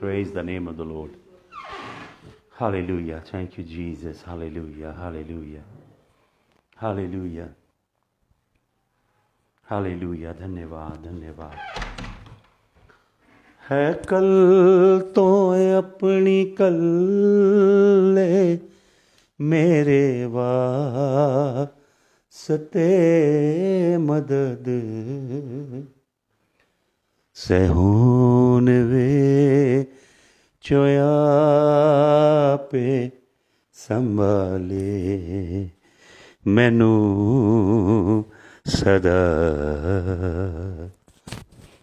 Praise the name of the Lord. Hallelujah. Thank you, Jesus. Hallelujah. Hallelujah. Hallelujah. Hallelujah. Dhanyavad. Dhanyavad. Hai kal to hai apni kal le mere wa sate madad. वे ਚੋਇਆ ਪੇ ਸੰਭਾਲੇ ਮੈਨੂੰ ਸਦਾ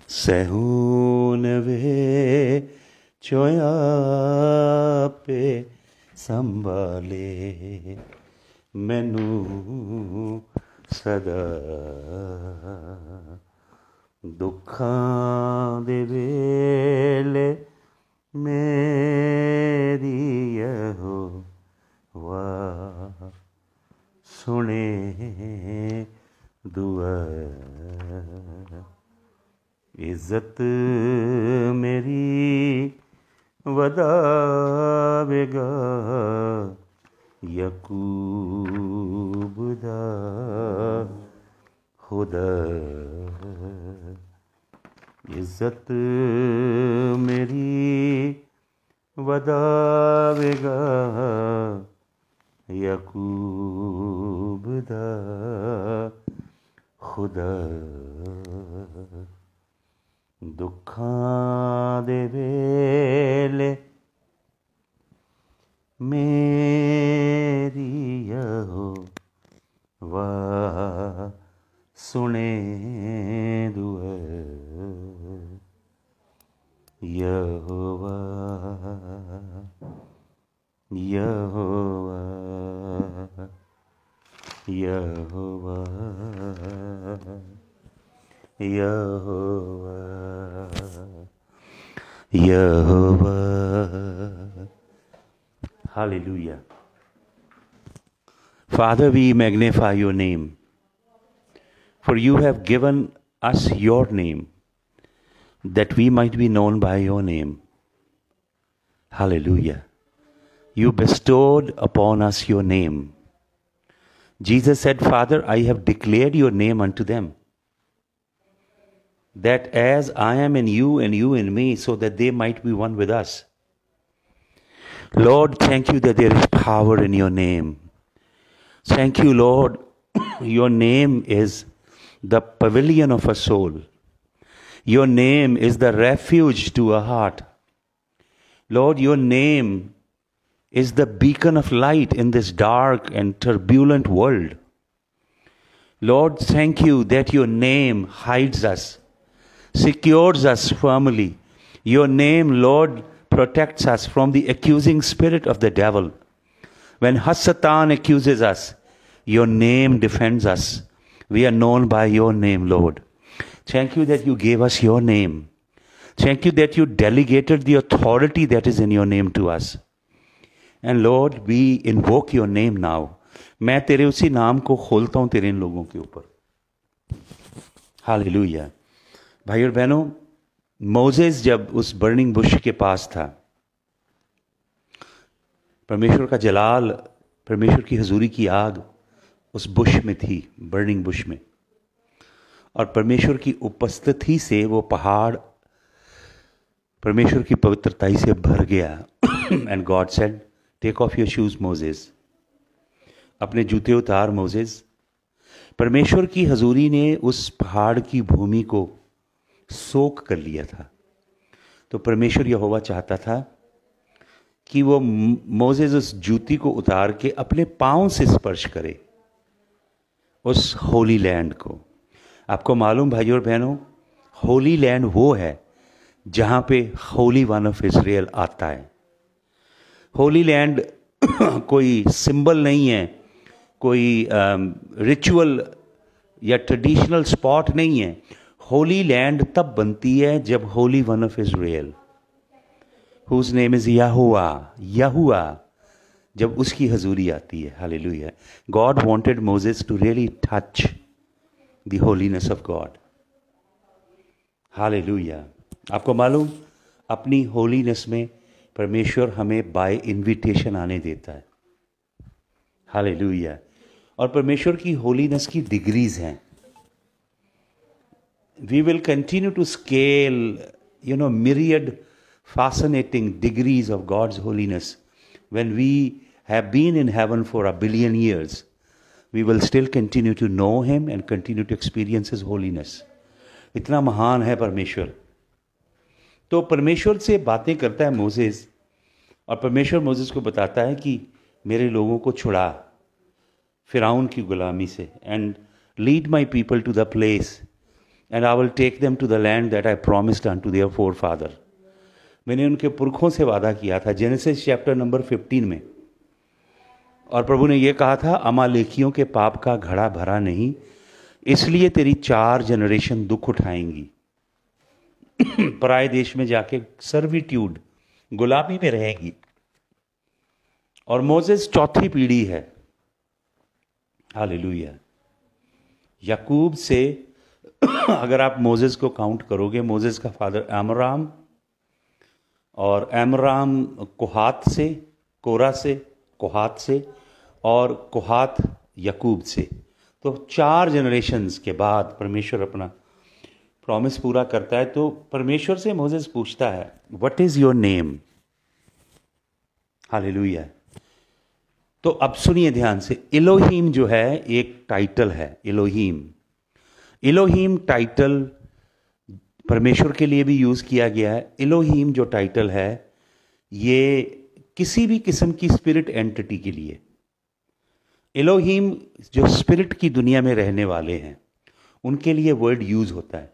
ਸਹੂਨ ਵੇ ਚੋਇਆ ਪੇ ਸੰਭਾਲੇ ਮੈਨੂੰ ਸਦਾ ਦੁੱਖਾਂ ਦੇ ਵੇਲੇ ਮੇਰੀ ਯਹੋ ਵਾ ਸੁਣੇ ਦੁਆ ਇੱਜ਼ਤ ਮੇਰੀ ਵਧਾਵੇਗਾ ਯਕੂਬ ਦਾ खुदा इज्जत मेरी वदावेगा यकूब दा खुदा दे ਦੇ मेरी ਮੇਰੀ वाह सुने दुआ Jehovah Jehovah Jehovah Jehovah Jehovah hallelujah Father, we magnify your name. For you have given us your name, that we might be known by your name. Hallelujah. You bestowed upon us your name. Jesus said, Father, I have declared your name unto them, that as I am in you and you in me, so that they might be one with us. Lord, thank you that there is power in your name. Thank you, Lord. your name is the pavilion of a soul. Your name is the refuge to a heart. Lord, your name is the beacon of light in this dark and turbulent world. Lord, thank you that your name hides us, secures us firmly. Your name, Lord, protects us from the accusing spirit of the devil. When Hasatan accuses us, your name defends us. We are known by your name, Lord. Thank you that you gave us your name. Thank you that you delegated the authority that is in your name to us. And Lord, we invoke your name now. मैं तेरे उसी नाम को खोलता हूं तेरे इन लोगों के ऊपर हालेलुया भाई और बहनों मोजेस जब उस बर्निंग बुश के पास था परमेश्वर का जलाल परमेश्वर की हजूरी की आग उस बुश में थी बर्निंग बुश में और परमेश्वर की उपस्थिति से वो पहाड़ परमेश्वर की पवित्रता से भर गया and God said take off your shoes Moses अपने जूते उतार मोजेज परमेश्वर की हजूरी ने उस पहाड़ की भूमि को सोख कर लिया था तो परमेश्वर यहोवा चाहता था कि वो मोजेज उस जूती को उतार के अपने पाँव से स्पर्श करे उस होली लैंड को आपको मालूम भाई और बहनों होली लैंड वो है जहाँ पे होली वन ऑफ इसराइल आता है होली लैंड कोई सिंबल नहीं है कोई रिचुअल या ट्रेडिशनल स्पॉट नहीं है होली लैंड तब बनती है जब holy one of Israel whose name is Yahuah Yahuah जब उसकी हजूरी आती है hallelujah God wanted Moses to really touch the holiness of God hallelujah आपको मालूम अपनी होलीनेस में परमेश्वर हमें बाय इनविटेशन आने देता है हाल लुया और परमेश्वर की होलीनेस की डिग्रीज हैं we will continue to scale you know myriad fascinating degrees of God's holiness when we have been in heaven for a billion years, we will still continue to know Him and continue to experience His holiness. इतना महान है परमेश्वर तो परमेश्वर से बातें करता है मोजेज और परमेश्वर मोजेज़ को बताता है कि मेरे लोगों को छुड़ा फिराउन की गुलामी से and lead my people to the place and I will take them to the land that I promised unto their forefather मैंने उनके पुरखों से वादा किया था जेनेसिस चैप्टर नंबर फिफ्टीन में और प्रभु ने यह कहा था अमालेखियों के पाप का घड़ा भरा नहीं इसलिए तेरी चार जनरेशन दुख उठाएंगी पराय देश में जाके सर्विट्यूड गुलामी में रहेगी और मोजेस चौथी पीढ़ी है हालेलुया यकूब से अगर आप मोजेस को काउंट करोगे मोजेस का फादर एमराम और एमराम कोहात से कोरा से कोहात से और कोहात यकूब से तो चार जनरेशन्स के बाद परमेश्वर अपना प्रॉमिस पूरा करता है तो परमेश्वर से मोजेस पूछता है व्हाट इज़ योर नेम हाल तो अब सुनिए ध्यान से इलोहीम जो है एक टाइटल है इलोहीम इलोहीम टाइटल परमेश्वर के लिए भी यूज़ किया गया है इलोहीम जो टाइटल है ये किसी भी किस्म की स्पिरिट एंटिटी के लिए एलोहीम जो स्पिरिट की दुनिया में रहने वाले हैं उनके लिए वर्ड यूज़ होता है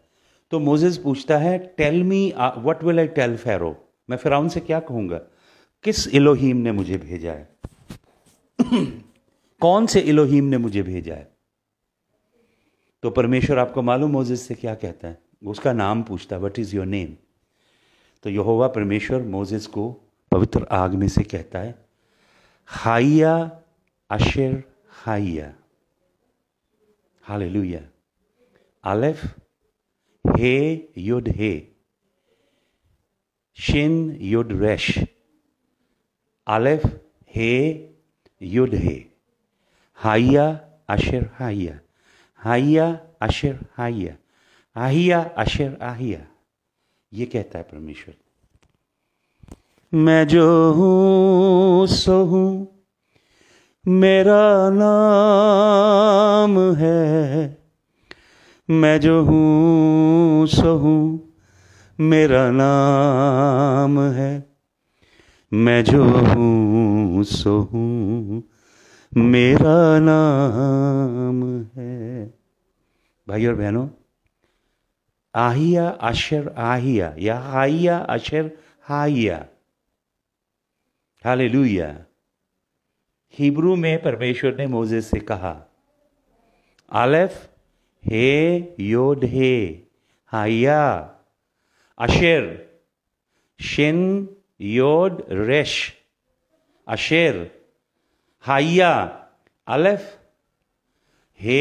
तो मोजेज़ पूछता है tell me what will I tell Pharaoh मैं फेराउन से क्या कहूंगा किस एलोहीम ने मुझे भेजा है कौन से एलोहीम ने मुझे भेजा है तो परमेश्वर आपको मालूम मोजेज से क्या कहता है उसका नाम पूछता है वट इज़ योर नेम तो यहोवा परमेश्वर मोजेज को पवित्र आग में से कहता है हाइया अशर हाइया हालेलुया आलेफ हे युद हे शिन युद रेश आलेफ हे युद हे हाइया अशर हाइया हाइया अशर हाइया आहिया अशर आहिया ये कहता है परमेश्वर मैं जो हूँ सो हूँ मेरा नाम है मैं जो हूँ सो हूँ मेरा नाम है मैं जो हूँ सो हूँ मेरा नाम है भाई और बहनों आहिया अशर आहिया या हाइया अशर हाइया हालेलुया हिब्रू में परमेश्वर ने मोजे से कहा आलेफ हे योड हे हाया अशेर शिन योड रेश अशेर हाया अलेफ हे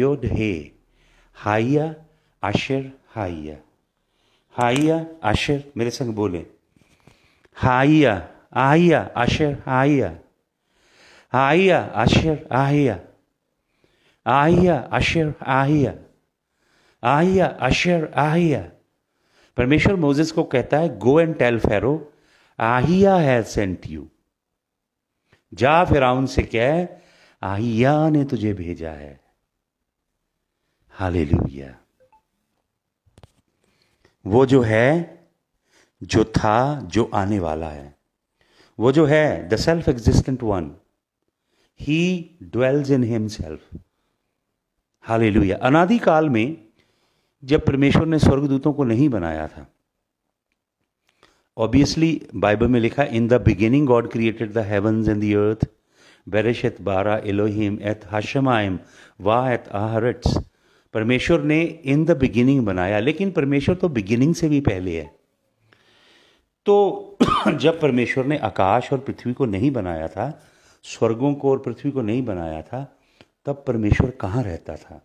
योड हे हाया अशर हाया हाया अशर मेरे संग बोले हाया Ahia, Asher, Ahia. Ahia, Asher, Ahia. Ahia, Asher, Ahia. आहिया अशर आहिया परमेश्वर मोजेस को कहता है गो एंड टेल फेरो आहिया है सेंट यू जा फिराउन से कह आहिया ने तुझे भेजा है हालेलुया वो जो है जो था जो आने वाला है वो जो है the self existent one he dwells in himself हाल अनादि काल में जब परमेश्वर ने स्वर्गदूतों को नहीं बनाया था ऑब्वियसली बाइबल में लिखा in the beginning God created the heavens and the earth बेरेशत बारा एलोहिम एथ हशमाइम वाह एथ आहरट्स परमेश्वर ने इन द बिगिनिंग बनाया लेकिन परमेश्वर तो बिगिनिंग से भी पहले है तो जब परमेश्वर ने आकाश और पृथ्वी को नहीं बनाया था स्वर्गों को और पृथ्वी को नहीं बनाया था तब परमेश्वर कहाँ रहता था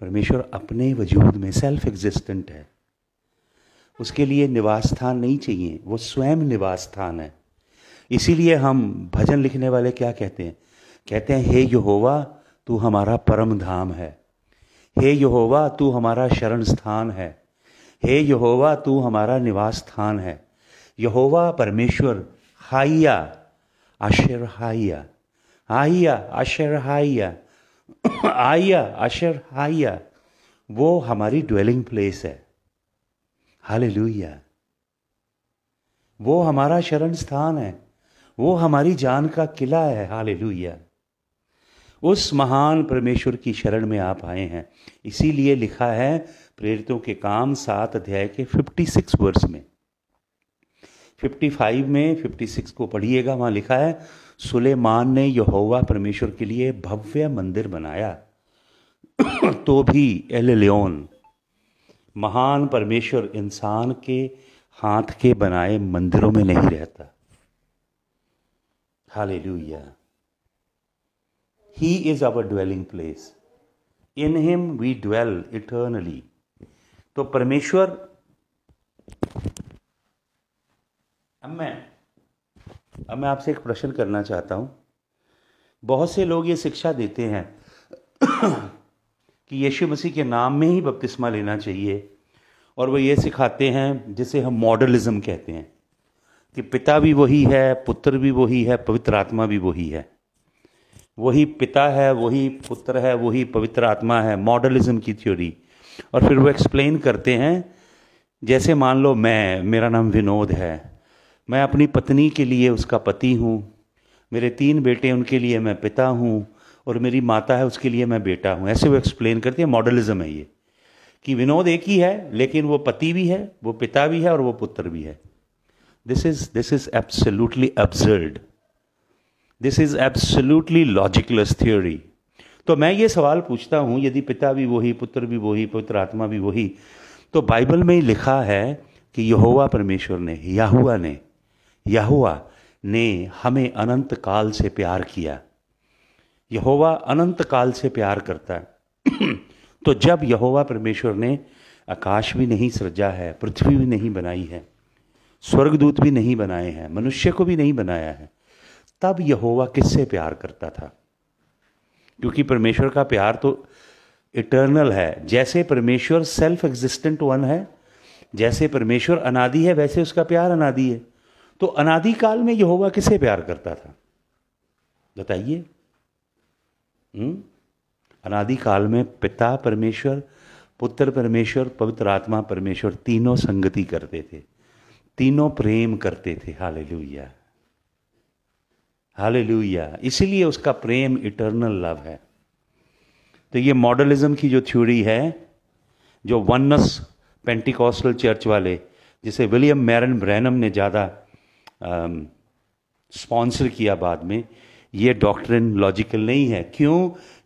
परमेश्वर अपने वजूद में सेल्फ एग्जिस्टेंट है उसके लिए निवास स्थान नहीं चाहिए वो स्वयं निवास स्थान है इसीलिए हम भजन लिखने वाले क्या कहते हैं कहते हैं हे यहोवा तू हमारा परम धाम है हे यहोवा तू हमारा शरण स्थान है हे यहोवा तू हमारा निवास स्थान है यहोवा परमेश्वर हाइया आशर हाइया हाइया आशर हाइया आइया आशर हाइया वो हमारी ड्वेलिंग प्लेस है हाले वो हमारा शरण स्थान है वो हमारी जान का किला है हाले उस महान परमेश्वर की शरण में आप आए हैं इसीलिए लिखा है प्रेरितों के काम सात अध्याय के 56 वर्ष में 55 में 56 को पढ़िएगा वहां लिखा है सुलेमान ने यहोवा परमेश्वर के लिए भव्य मंदिर बनाया तो भी एल लियोन महान परमेश्वर इंसान के हाथ के बनाए मंदिरों में नहीं रहता hallelujah he is our dwelling place in him we dwell eternally तो परमेश्वर अब मैं अब मैं आपसे एक प्रश्न करना चाहता हूँ बहुत से लोग ये शिक्षा देते हैं कि यीशु मसीह के नाम में ही बपतिस्मा लेना चाहिए और वो ये सिखाते हैं जिसे हम मॉडलिज़्म कहते हैं कि पिता भी वही है पुत्र भी वही है पवित्र आत्मा भी वही है वही पिता है वही पुत्र है वही पवित्र आत्मा है मॉडलिज़्म की थ्योरी और फिर वो एक्सप्लेन करते हैं जैसे मान लो मैं मेरा नाम विनोद है मैं अपनी पत्नी के लिए उसका पति हूँ मेरे तीन बेटे उनके लिए मैं पिता हूँ और मेरी माता है उसके लिए मैं बेटा हूँ ऐसे वो एक्सप्लेन करती है मॉडलिज्म है ये कि विनोद एक ही है लेकिन वो पति भी है वो पिता भी है और वो पुत्र भी है this is this is absolutely absurd this is absolutely logicless theory तो मैं ये सवाल पूछता हूँ यदि पिता भी वही पुत्र भी वही पुत्र आत्मा भी वही तो बाइबल में लिखा है कि यहोवा परमेश्वर ने याहुआ ने याहुआ ने हमें अनंत काल से प्यार किया यहोवा अनंत काल से प्यार करता है तो जब यहोवा परमेश्वर ने आकाश भी नहीं सृजा है पृथ्वी भी नहीं बनाई है स्वर्गदूत भी नहीं बनाए हैं मनुष्य को भी नहीं बनाया है तब यहोवा किससे प्यार करता था क्योंकि परमेश्वर का प्यार तो इटर्नल है जैसे परमेश्वर सेल्फ एग्जिस्टेंट वन है जैसे परमेश्वर अनादि है वैसे उसका प्यार अनादि है तो अनादि काल में यहोवा किसे प्यार करता था बताइए हम्म? अनादि काल में पिता परमेश्वर पुत्र परमेश्वर पवित्र आत्मा परमेश्वर तीनों संगति करते थे तीनों प्रेम करते थे हाल लुया हालेलुया इसीलिए उसका प्रेम इटर्नल लव है तो ये मॉडलिज्म की जो थ्योरी है जो वनस पेंटिकॉस्टल चर्च वाले जिसे विलियम मैरन ब्रैनम ने ज़्यादा स्पॉन्सर um, किया बाद में ये डॉक्ट्रिन लॉजिकल नहीं है क्यों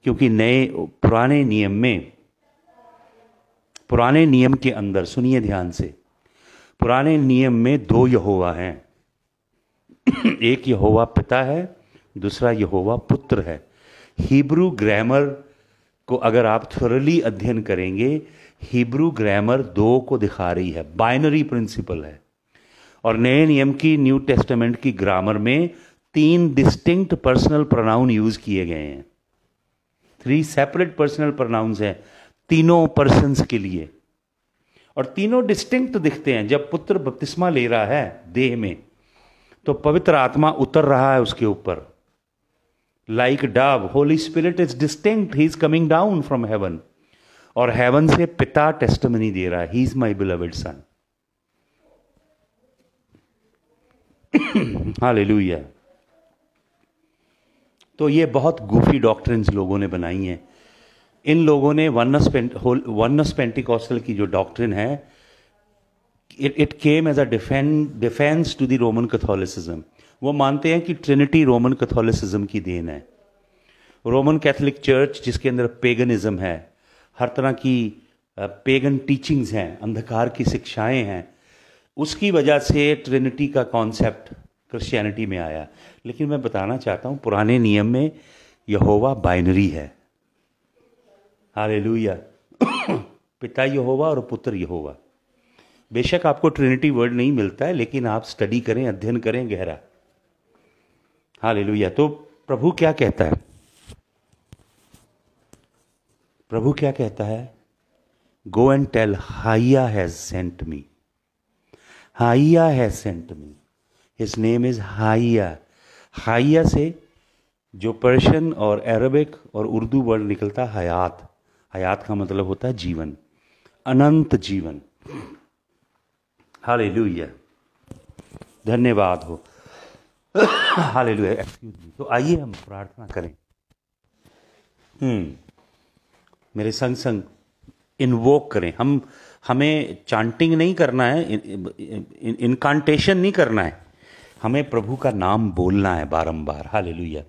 क्योंकि नए पुराने नियम में पुराने नियम के अंदर सुनिए ध्यान से पुराने नियम में दो यहोवा हैं एक यहोवा पिता है दूसरा यहोवा पुत्र है हिब्रू ग्रामर को अगर आप थोरली अध्ययन करेंगे हिब्रू ग्रामर दो को दिखा रही है बाइनरी प्रिंसिपल है और नए नियम की न्यू टेस्टामेंट की ग्रामर में तीन डिस्टिंक्ट पर्सनल प्रोनाउन यूज किए गए हैं थ्री सेपरेट पर्सनल प्रोनाउंस हैं तीनों पर्सन के लिए और तीनों डिस्टिंक्ट दिखते हैं जब पुत्र बपतिस्मा ले रहा है देह में तो पवित्र आत्मा उतर रहा है उसके ऊपर like dove holy spirit is distinct he is coming down from heaven और हेवन से पिता टेस्टमनी दे रहा है he is my beloved son hallelujah तो ये बहुत गुफी डॉक्ट्रिन्स लोगों ने बनाई हैं इन लोगों ने वनस पेंट वनस पेंटिकॉस्टल की जो डॉक्ट्रिन है it it came as a defend, defence to the Roman Catholicism वो मानते हैं कि ट्रिनिटी रोमन कैथोलिसिज्म की देन है रोमन कैथोलिक चर्च जिसके अंदर पेगनिज्म है हर तरह की पेगन टीचिंग्स हैं अंधकार की शिक्षाएं हैं उसकी वजह से ट्रिनिटी का कॉन्सेप्ट क्रिश्चियनिटी में आया लेकिन मैं बताना चाहता हूँ पुराने नियम में यहोवा बाइनरी है हाल पिता यहोवा और पुत्र यहोवा बेशक आपको ट्रिनिटी वर्ड नहीं मिलता है लेकिन आप स्टडी करें अध्ययन करें गहरा हाँ ले तो प्रभु क्या कहता है प्रभु क्या कहता है गो एंड टेल हाइया हैज सेंट मी हाइया has sent me his name is हाइया हाइया से जो पर्शियन और अरबिक और उर्दू वर्ड निकलता हयात हयात का मतलब होता है जीवन अनंत जीवन हालेलुया धन्यवाद हो हालेलुया एक्सक्यूज मी तो आइए हम प्रार्थना करें हम्म मेरे संग संग इन्वोक करें हम हमें चांटिंग नहीं करना है इनकांटेशन नहीं करना है हमें प्रभु का नाम बोलना है बारंबार हालेलुया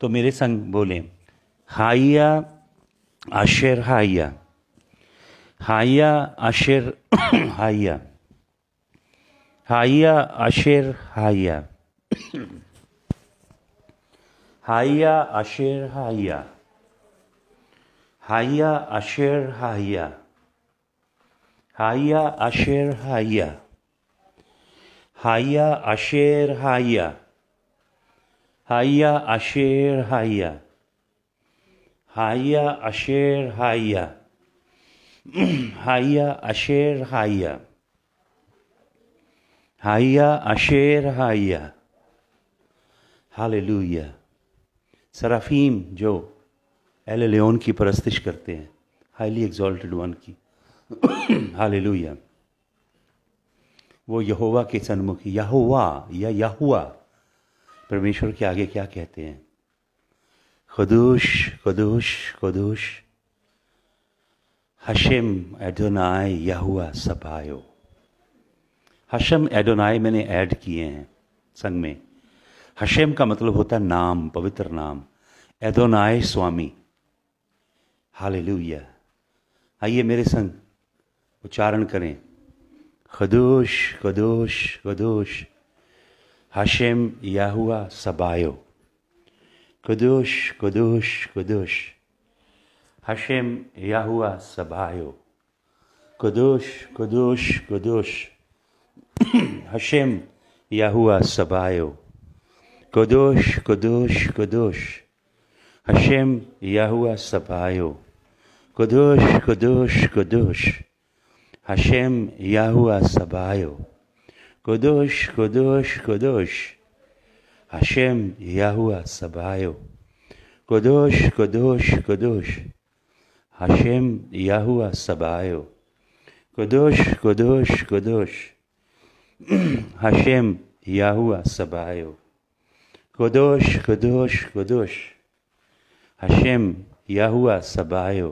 तो मेरे संग बोले हाइया आशेर हाइया हाइया आशेर हाइया हाइया अशर हाइया हाइया अशर हाइया हाइया अशर हाइया हाइया अशर हाइया हाइया अशर हाइया हाइया अशर हाइया हाइया अशर हाइया हाइया अशर हाइया Haya Asher Haya. Hallelujah seraphim जो एल लियोन की परस्तिश करते हैं हाईली एग्जॉल्टेड वन की हालेलुया वो यहोवा के सन्मुखी यहोवा या यहुआ परमेश्वर के आगे क्या कहते हैं खदूश खदूश खदूश हशिम एडोनाय यहुआ सपायो हशम एडोनाई मैंने ऐड किए हैं संग में हशम का मतलब होता है नाम पवित्र नाम एदोनाय स्वामी हाल आइए मेरे संग उच्चारण करें खदोश खदोश खदोश हशम या हुआ सबायो खदोश खदोश खदोश हशम या हुआ सबायो खदोश खदोश खदोश השם יהוא סבאיו. קדוש, קדוש, קדוש. השם יהוא סבאיו. קדוש, קדוש, קדוש. השם יהוא סבאיו. קדוש, קדוש, קדוש. השם יהוא סבאיו. קדוש, קדוש, קדוש. השם יהוא סבאיו. קדוש, קדוש, קדוש. השם יהוא סבאיו. קדוש, קדוש, קדוש. השם יהוא סבאיו.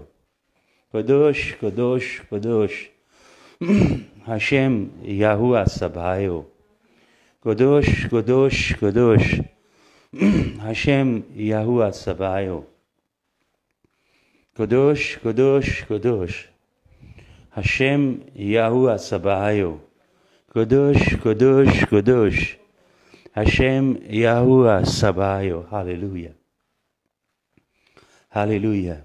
קדוש, קדוש, קדוש. השם יהוא סבאיו. קדוש, קדוש, קדוש. השם יהוא סבאיו. קדוש, קדוש, קדוש. השם יהוא סבאיו. Kadosh, Kadosh, Kadosh. Hashem Yahuwah Sabayo. Hallelujah. Hallelujah.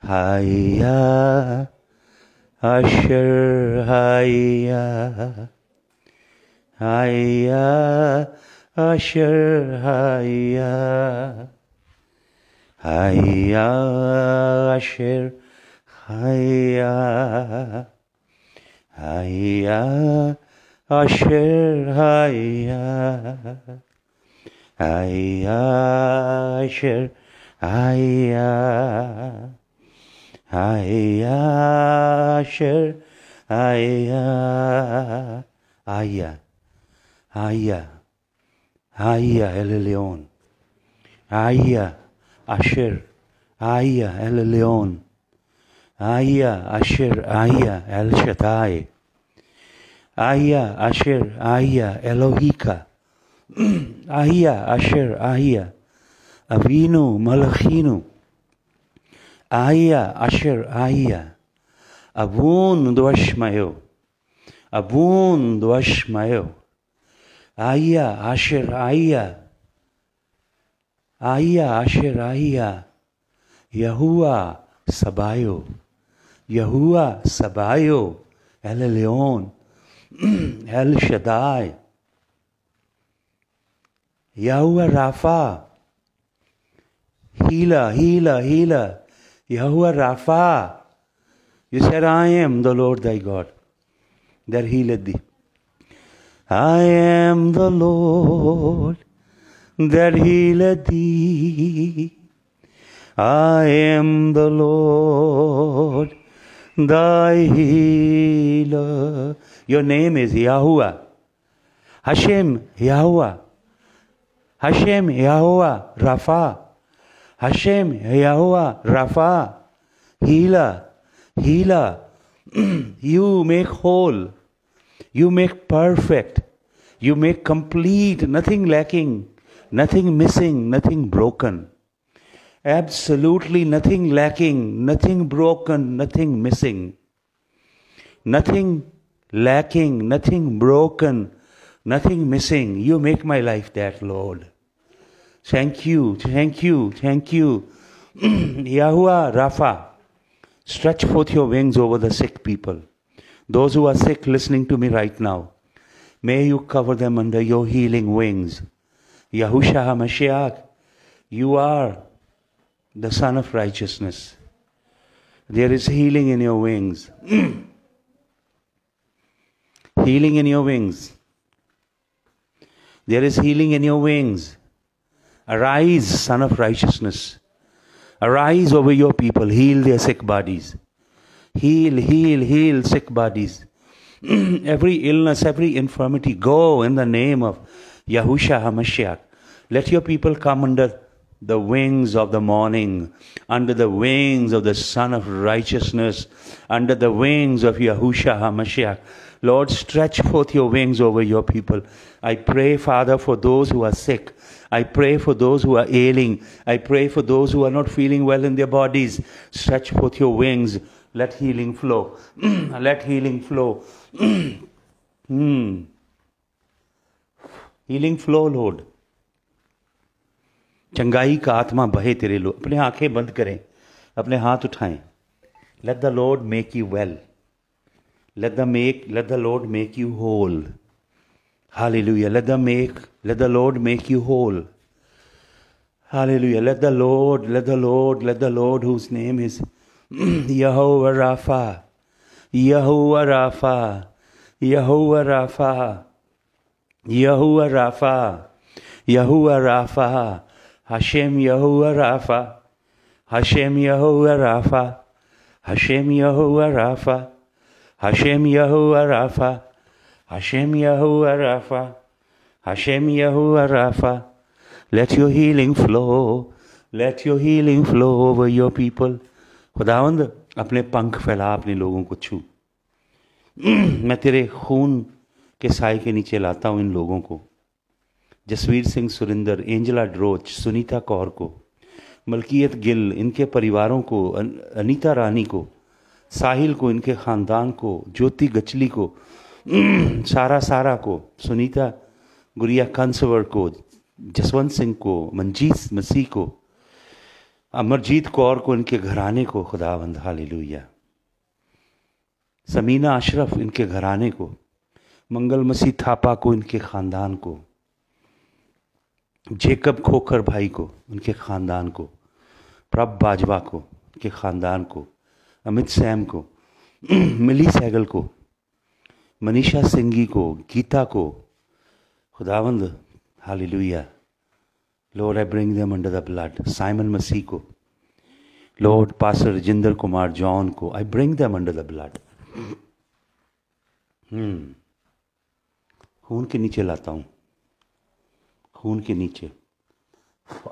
Haya Asher Haya Haya Asher Haya Haya Asher Haya Haya אשר היה, היה אשר היה, היה אשר היה, היה, היה, היה אל עליון, היה אשר היה אל עליון, היה אשר היה אל שדי. Ahia, Asher, Ahia, Elohika. Ahia, Asher, Ahia. Avinu, Malachinu. Ahia, Asher, Ahia. Avun do Ashmael. Avun do Ashmael. Ahia, Asher, Ahia. Ahia, Asher, Ahia. Yahua, Sabayo. Yahua, Sabayo. Ela El Shaddai, Yahweh Rapha, healer, healer, healer, Yahweh Rapha. You said, I am the Lord thy God that healed thee. I am the Lord that healed thee. I am the Lord thy healer. Your name is Yahuwah. Hashem, Yahuwah. Hashem, Yahuwah, Rapha. Hashem, Yahuwah, Rapha. Healer, healer. you make whole. You make perfect. You make complete, nothing lacking, nothing missing, nothing broken absolutely nothing lacking, nothing broken, nothing missing. Nothing lacking, nothing broken, nothing missing. You make my life that, Lord. Thank you, thank you, thank you. Yahuwah Rapha, stretch forth your wings over the sick people. Those who are sick listening to me right now, may you cover them under your healing wings. Yahusha HaMashiach, you are the Son of Righteousness. There is healing in your wings. healing in your wings. There is healing in your wings. Arise, Son of Righteousness. Arise over your people. Heal their sick bodies. Heal, heal, heal sick bodies. every illness, every infirmity, go in the name of Yahusha HaMashiach. Let your people come under the wings of the morning, under the wings of the Son of Righteousness, under the wings of Yahusha HaMashiach. Lord, stretch forth your wings over your people. I pray, Father, for those who are sick. I pray for those who are ailing. I pray for those who are not feeling well in their bodies. Stretch forth your wings. Let healing flow. Let healing flow. mm. Healing flow, Lord. चंगाई का आत्मा बहे तेरे लो अपने आंखें बंद करें अपने हाथ उठाएं let the lord make you well let the make let the lord make you whole hallelujah let the make let the lord make you whole hallelujah let the lord let the lord let the lord whose name is Jehovah Rapha Jehovah Rapha Yahuah Rapha Yahuah Rapha Yahuah Rapha Hashem Yahuwah Rafa. Hashem Yahuwah Rafa. Hashem Yahuwah Rafa. Hashem Yahuwah Rafa. Hashem Yahuwah Rafa. Hashem Yahuwah Rafa. Let your healing flow, let your healing flow over your people. खुदावंद अपने पंख फैला अपने लोगों को छू मैं तेरे खून के साय के नीचे लाता हूँ इन लोगों को जसवीर सिंह सुरिंदर एंजला ड्रोच सुनीता कौर को मलकियत गिल इनके परिवारों को अनीता रानी को साहिल को इनके ख़ानदान को ज्योति गचली को सारा सारा को सुनीता गुरिया कंसवर को जसवंत सिंह को मंजीत मसीह को अमरजीत कौर को इनके घराने को खुदावंद हालेलुया समीना अशरफ इनके घराने को मंगल मसीह थापा को इनके ख़ानदान को जेकब खोखर भाई को उनके ख़ानदान को प्रभ बाजवा को उनके ख़ानदान को अमित सैम को मिली सैगल को मनीषा सिंगी को गीता को खुदावंद hallelujah lord I bring them under the blood Simon मसीह को lord pastor Rajinder Kumar John को I bring them under the blood खून के नीचे लाता हूँ खून के नीचे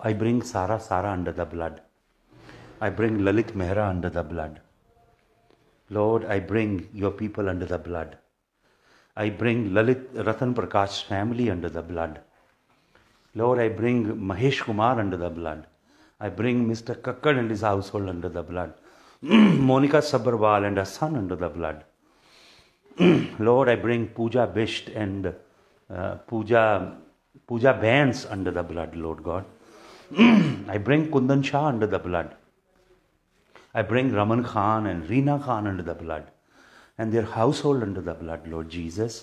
आई bring Sara Sara under the blood I bring Lalit Mehra under the blood lord I bring your people under the blood I bring Lalit Ratan Prakash family under the blood Lord, I bring Mahesh Kumar under the blood. I bring Mr. Kakkad and his household under the blood. Monica Sabarwal and her son under the blood. Lord, I bring Pooja Bisht and uh, Pooja Pooja bands under the blood, Lord God. I bring Kundan Shah under the blood. I bring Raman Khan and Reena Khan under the blood and their household under the blood, Lord Jesus.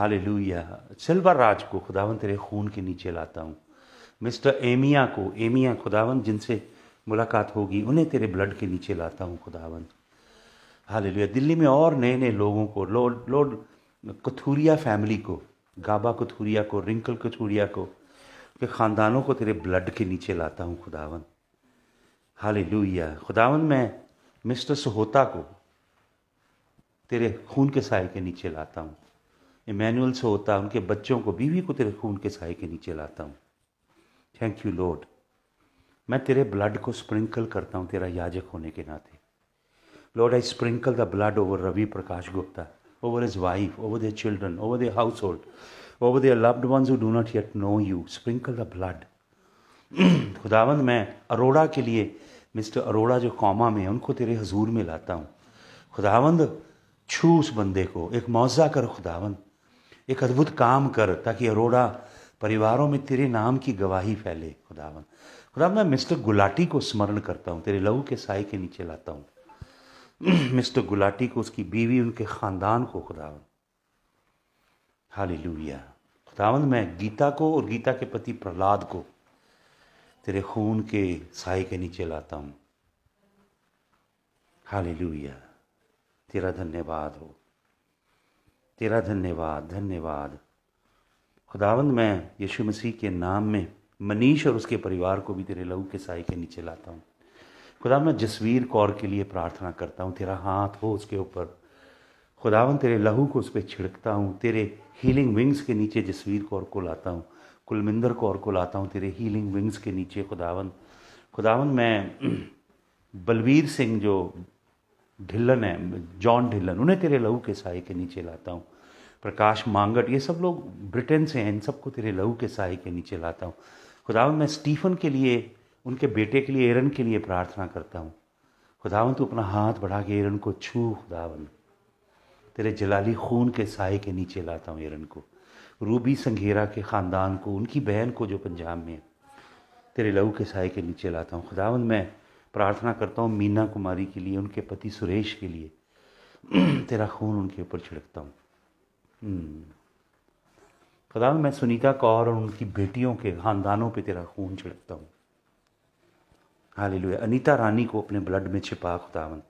hallelujah Silver raj ko khudawan tere खून ke niche lata hu mr एमिया ko एमिया khudawan जिनसे मुलाकात होगी उन्हें तेरे blood के नीचे लाता हूँ खुदावन हालेलुया दिल्ली में और नए नए लोगों को लॉर्ड लॉर्ड कथूरिया फैमिली को गाबा कथूरिया को रिंकल कथूरिया को के ख़ानदानों को तेरे ब्लड के नीचे लाता हूँ खुदावन हाल लुया खुदावन मैं मिस्टर सहोता को तेरे खून के साय के नीचे लाता हूँ इमैनुअल सहोता उनके बच्चों को बीवी को तेरे खून के साय के नीचे लाता हूँ थैंक यू लॉर्ड मैं तेरे ब्लड को स्प्रिंकल करता हूँ तेरा याजक होने के नाते lord I sprinkle the blood over Ravi Prakash Gupta over his wife, over their children, over their household, over their loved ones who do not yet know you. Sprinkle the blood. खुदावंद मैं अरोड़ा के लिए मिस्टर अरोड़ा जो कौमा में है उनको तेरे हजूर में लाता हूँ खुदावंद छू उस बंदे को एक मुआवजा कर खुदावंद एक अद्भुत काम कर ताकि अरोड़ा परिवारों में तेरे नाम की गवाही फैले खुदावंद खुदा मैं मिस्टर गुलाटी को स्मरण करता हूँ तेरे लहू के साय के नीचे लाता हूँ मिस्टर गुलाटी को उसकी बीवी उनके ख़ानदान को खुदावन हाली लुया खुदावन मैं गीता को और गीता के पति प्रहलाद को तेरे खून के साय के नीचे लाता हूँ हाली लुया तेरा धन्यवाद हो तेरा धन्यवाद धन्यवाद खुदावंद मैं यीशु मसीह के नाम में मनीष और उसके परिवार को भी तेरे लहू के साय के नीचे लाता हूँ खुदा मैं जसवीर कौर के लिए प्रार्थना करता हूँ तेरा हाथ हो उसके ऊपर खुदावन तेरे लहू को उस पर छिड़कता हूँ तेरे हीलिंग विंग्स के नीचे जसवीर कौर को लाता हूँ कुलमिंदर कौर को लाता हूँ तेरे हीलिंग विंग्स के नीचे खुदावन खुदावन मैं बलवीर सिंह जो ढिल्लन है जॉन ढिल्लन उन्हें तेरे लहू के साय के नीचे लाता हूँ प्रकाश मांगट ये सब लोग ब्रिटेन से हैं इन सबको तेरे लहू के साय के नीचे लाता हूँ खुदावन मैं स्टीफन के लिए उनके बेटे के लिए एरन के लिए प्रार्थना करता हूँ खुदावन तू अपना हाथ बढ़ा के एरन को छू खुदावन तेरे जलाली खून के साय के नीचे लाता हूँ एरन को रूबी संघेरा के ख़ानदान को उनकी बहन को जो पंजाब में है तेरे लहू के साय के नीचे लाता हूँ खुदावन मैं प्रार्थना करता हूँ मीना कुमारी के लिए उनके पति सुरेश के लिए तेरा खून उनके ऊपर छिड़कता हूँ हम्म। खुदा मैं सुनीता कौर और उनकी बेटियों के ख़ानदानों पे तेरा खून छिड़कता हूँ हाल अनीता रानी को अपने ब्लड में छिपा खुदावन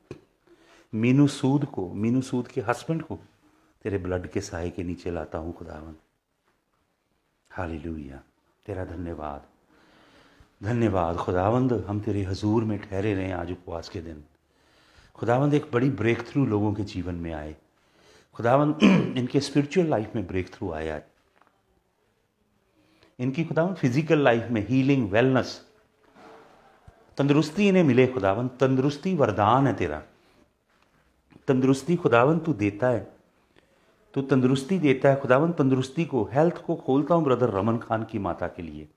मीनू सूद को मीनू सूद के हस्बैंड को तेरे ब्लड के साय के नीचे लाता हूँ खुदावन हाल तेरा धन्यवाद धन्यवाद खुदावंद हम तेरे हजूर में ठहरे रहे आज उपवास के दिन खुदावंद एक बड़ी ब्रेक थ्रू लोगों के जीवन में आए खुदावंद इनके स्पिरिचुअल लाइफ में ब्रेक थ्रू आया इनकी खुदावंद फिजिकल लाइफ में हीलिंग वेलनेस तंदुरुस्ती इन्हें मिले खुदावन तंदुरुस्ती वरदान है तेरा तंदुरुस्ती खुदावन तू देता है तू तंदुरुस्ती देता है खुदावन तंदुरुस्ती को हेल्थ को खोलता हूँ ब्रदर रमन खान की माता के लिए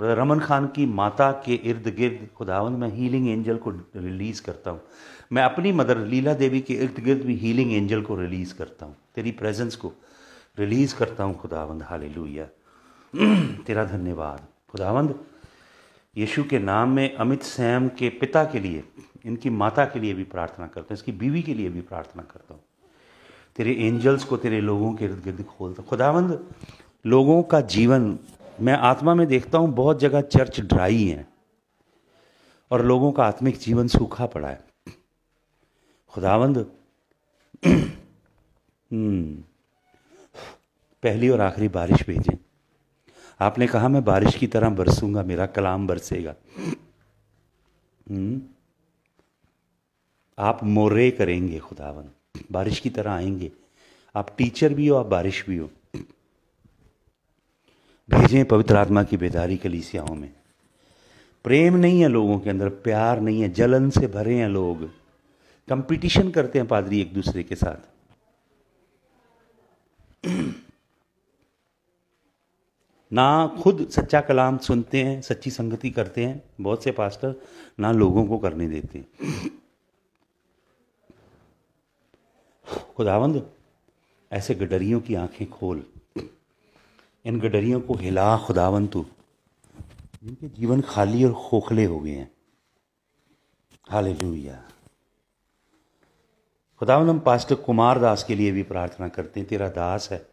ब्रदर रमन खान की माता के इर्द गिर्द खुदावन मैं हीलिंग एंजल को रिलीज़ करता हूँ मैं अपनी मदर लीला देवी के इर्द गिर्द भी हीलिंग एंजल को रिलीज़ करता हूँ तेरी प्रेजेंस को रिलीज़ करता हूँ खुदावंद हालेलुया तेरा धन्यवाद खुदावंद यीशु के नाम में अमित सैम के पिता के लिए इनकी माता के लिए भी प्रार्थना करता हूँ इसकी बीवी के लिए भी प्रार्थना करता हूँ तेरे एंजल्स को तेरे लोगों के इर्द गिर्द खोलता खुदावंद लोगों का जीवन मैं आत्मा में देखता हूँ बहुत जगह चर्च ड्राई हैं और लोगों का आत्मिक जीवन सूखा पड़ा है खुदावंद हम्म, पहली और आखिरी बारिश भेजें आपने कहा मैं बारिश की तरह बरसूंगा मेरा कलाम बरसेगा हम्म? आप मोरे करेंगे खुदावन बारिश की तरह आएंगे आप टीचर भी हो आप बारिश भी हो भेजें पवित्र आत्मा की बेदारी कलीसियाओं में प्रेम नहीं है लोगों के अंदर प्यार नहीं है जलन से भरे हैं लोग कंपटीशन करते हैं पादरी एक दूसरे के साथ ना खुद सच्चा कलाम सुनते हैं सच्ची संगति करते हैं बहुत से पास्टर ना लोगों को करने देते हैं खुदावंद ऐसे गडरियों की आंखें खोल इन गडरियों को हिला खुदावंद तू जिनके जीवन खाली और खोखले हो गए हैं हाले लुया खुदावंद हम पास्टर कुमार दास के लिए भी प्रार्थना करते हैं तेरा दास है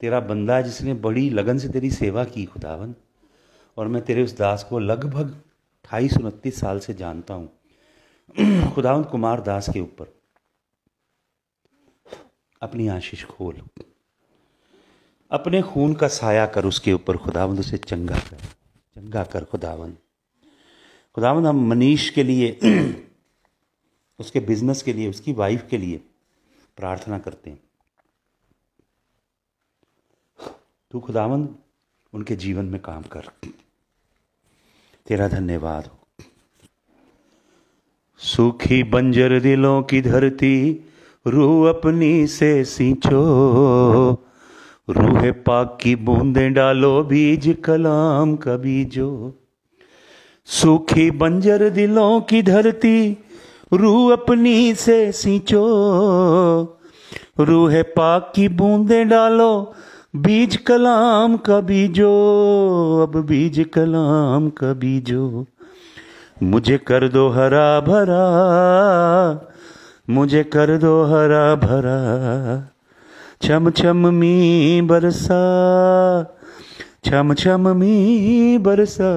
तेरा बंदा जिसने बड़ी लगन से तेरी सेवा की खुदावन और मैं तेरे उस दास को लगभग अठाईस उनतीस साल से जानता हूँ खुदावंत कुमार दास के ऊपर अपनी आशीष खोल अपने खून का साया कर उसके ऊपर खुदावंद उसे चंगा कर चंगा कर खुदावंद खुदावंद हम मनीष के लिए उसके बिजनेस के लिए उसकी वाइफ के लिए प्रार्थना करते हैं तू खुदावन उनके जीवन में काम कर तेरा धन्यवाद हो सूखी बंजर दिलों की धरती रूह अपनी से सींचो रूहे पाक की बूंदें डालो बीज कलाम का बीजो सूखी बंजर दिलों की धरती रू अपनी से सींचो रूहे पाक की बूंदें डालो बीज कलाम का बीजो अब बीज कलाम का बीजो मुझे कर दो हरा भरा मुझे कर दो हरा भरा छम छम मी बरसा छम छम मी बरसा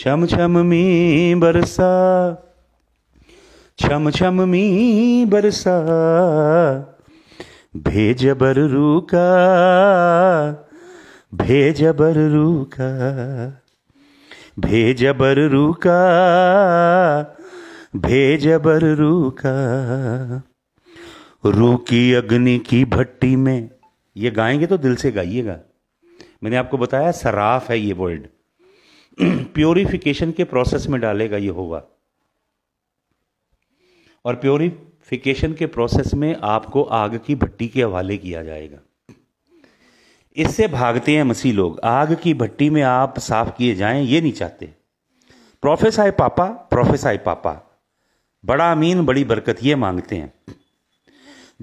छम छम मी बरसा छम छम मी बरसा भेज रू का भेजबर रू का भेजबर रू का भेजबर रू का रू की अग्नि की भट्टी में ये गाएंगे तो दिल से गाइएगा मैंने आपको बताया सराफ है ये वर्ड प्योरिफिकेशन के प्रोसेस में डालेगा ये होगा और प्योरी फिकेशन के प्रोसेस में आपको आग की भट्टी के हवाले किया जाएगा इससे भागते हैं मसीह लोग आग की भट्टी में आप साफ किए जाएं ये नहीं चाहते प्रोफेस आए पापा प्रोफेस आए पापा बड़ा अमीन बड़ी बरकत ये मांगते हैं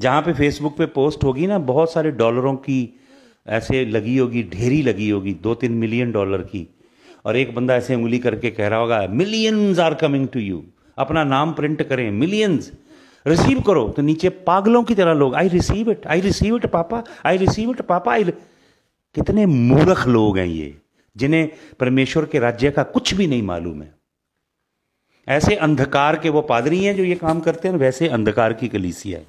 जहां पे फेसबुक पे पोस्ट होगी ना बहुत सारे डॉलरों की ऐसे लगी होगी ढेरी लगी होगी दो तीन मिलियन डॉलर की और एक बंदा ऐसे उंगली करके कह रहा होगा millions are coming to you अपना नाम प्रिंट करें मिलियंस रिसीव करो तो नीचे पागलों की तरह लोग I receive it I receive it पापा आई रिसीव इट पापा आई कितने मूर्ख लोग हैं ये जिन्हें परमेश्वर के राज्य का कुछ भी नहीं मालूम है ऐसे अंधकार के वो पादरी हैं जो ये काम करते हैं वैसे अंधकार की कलीसिया है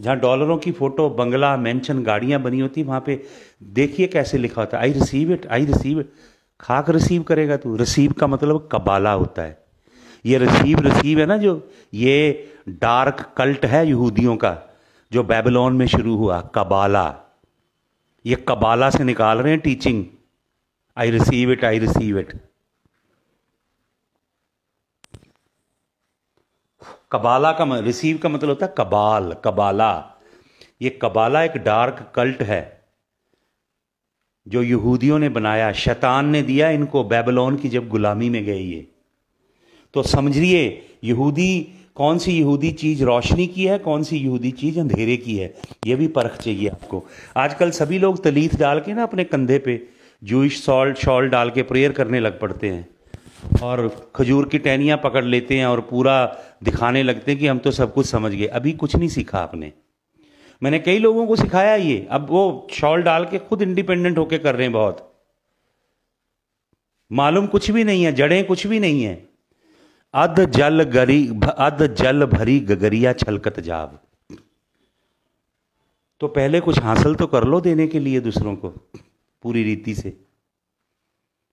जहां डॉलरों की फोटो बंगला मेंशन गाड़ियां बनी होती वहां पे देखिए कैसे लिखा होता है I receive it I receive it खाक रिसीव करेगा तू रिसीव का मतलब कबाला होता है ये रसीब रसीब है ना जो ये डार्क कल्ट है यहूदियों का जो बेबलोन में शुरू हुआ कबाला ये कबाला से निकाल रहे हैं teaching I receive it I receive it Kabbalah का रिसीव का मतलब होता है कबाल कबाला ये कबाला एक डार्क कल्ट है जो यहूदियों ने बनाया शैतान ने दिया इनको बेबलोन की जब गुलामी में गए ये तो समझिए यहूदी कौन सी यहूदी चीज़ रोशनी की है कौन सी यहूदी चीज़ अंधेरे की है ये भी परख चाहिए आपको आजकल सभी लोग तलीथ डाल के ना अपने कंधे पे जूश सॉल्ट शॉल डाल के प्रेयर करने लग पड़ते हैं और खजूर की टहनियाँ पकड़ लेते हैं और पूरा दिखाने लगते हैं कि हम तो सब कुछ समझ गए अभी कुछ नहीं सीखा आपने मैंने कई लोगों को सिखाया ये अब वो शॉल डाल के खुद इंडिपेंडेंट होके कर रहे हैं बहुत मालूम कुछ भी नहीं है जड़ें कुछ भी नहीं है अध जल गरी अध जल भरी गगरिया छलकत जाब तो पहले कुछ हासिल तो कर लो देने के लिए दूसरों को पूरी रीति से